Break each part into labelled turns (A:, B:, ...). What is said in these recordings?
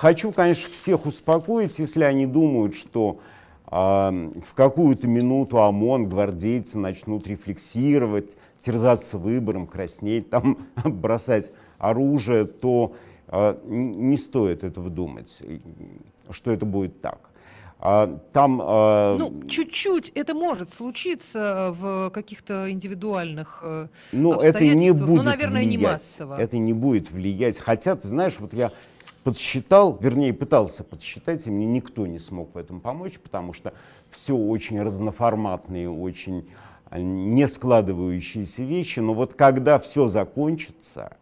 A: Хочу, конечно, всех успокоить, если они думают, что э, в какую-то минуту ОМОН, гвардейцы начнут рефлексировать, терзаться выбором, краснеть, там, бросать оружие, то э, не стоит этого думать, что это будет так. А, там... Э... Ну, чуть-чуть это может случиться в каких-то индивидуальных э, ну обстоятельствах, это не будет но, наверное, влиять. не массово. Это не будет влиять. Хотя, ты знаешь, вот я подсчитал, вернее пытался подсчитать, и мне никто не смог в этом помочь, потому что все очень разноформатные, очень а, не складывающиеся вещи, но вот когда все закончится,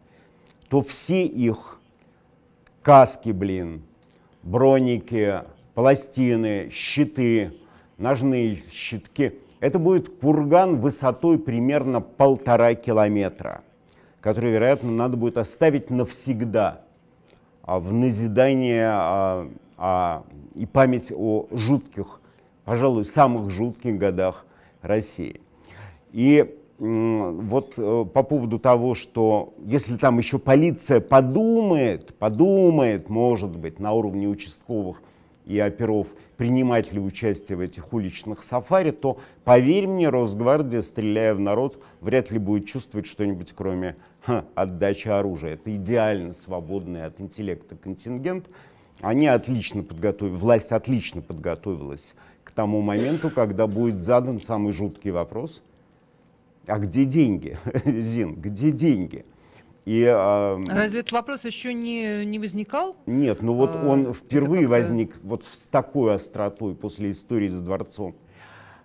A: то все их каски, блин, броники, пластины, щиты, ножные щитки, это будет курган высотой примерно полтора километра, который, вероятно, надо будет оставить навсегда – а, в назидание а, а, и память о жутких, пожалуй, самых жутких годах России. И вот э, по поводу того, что если там еще полиция подумает, подумает, может быть, на уровне участковых и оперов принимать ли участие в этих уличных сафари, то, поверь мне, Росгвардия, стреляя в народ, вряд ли будет чувствовать что-нибудь, кроме ха, отдачи оружия. Это идеально свободный от интеллекта контингент. Они отлично подготовились, власть отлично подготовилась к тому моменту, когда будет задан самый жуткий вопрос. А где деньги, Зин, где деньги? И, э, Разве этот вопрос еще не, не возникал? Нет, ну вот а, он впервые возник вот с такой остротой после истории с дворцом,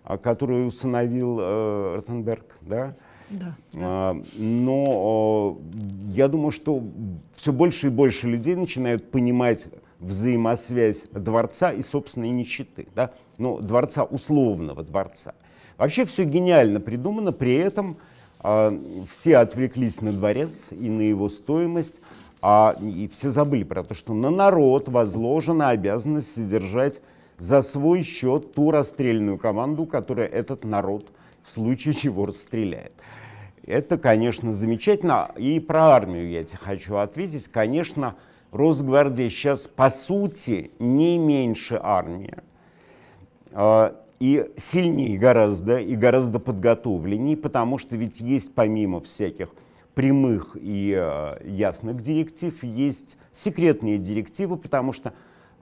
A: а, которую установил э, Ротенберг, да? Да, да. А, но я думаю, что все больше и больше людей начинают понимать взаимосвязь дворца и собственной нищеты, да? но ну, дворца условного дворца. Вообще все гениально придумано, при этом а, все отвлеклись на дворец и на его стоимость, а, и все забыли про то, что на народ возложена обязанность содержать за свой счет ту расстрельную команду, которая этот народ в случае чего расстреляет. Это, конечно, замечательно. И про армию я тебе хочу ответить. Конечно, Росгвардия сейчас, по сути, не меньше армия. А, и сильнее гораздо, и гораздо подготовленнее, потому что ведь есть помимо всяких прямых и э, ясных директив, есть секретные директивы, потому что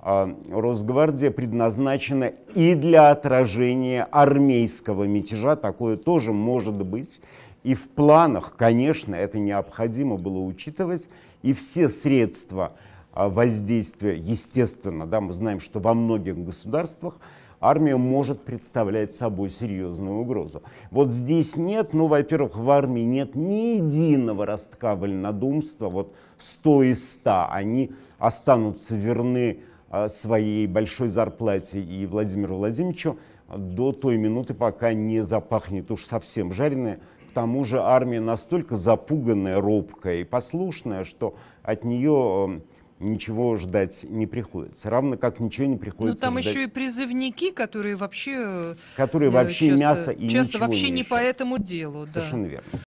A: э, Росгвардия предназначена и для отражения армейского мятежа, такое тоже может быть. И в планах, конечно, это необходимо было учитывать, и все средства э, воздействия, естественно, да, мы знаем, что во многих государствах армия может представлять собой серьезную угрозу. Вот здесь нет, ну, во-первых, в армии нет ни единого ростка вольнодумства, вот 100 из 100, они останутся верны а, своей большой зарплате и Владимиру Владимировичу до той минуты, пока не запахнет уж совсем жареное. К тому же армия настолько запуганная, робкая и послушная, что от нее ничего ждать не приходится. Равно как ничего не приходится. Ну там ждать. еще и призывники, которые вообще, которые э, вообще часто, мясо и часто ничего вообще не, не по этому делу. Совершенно да. верно.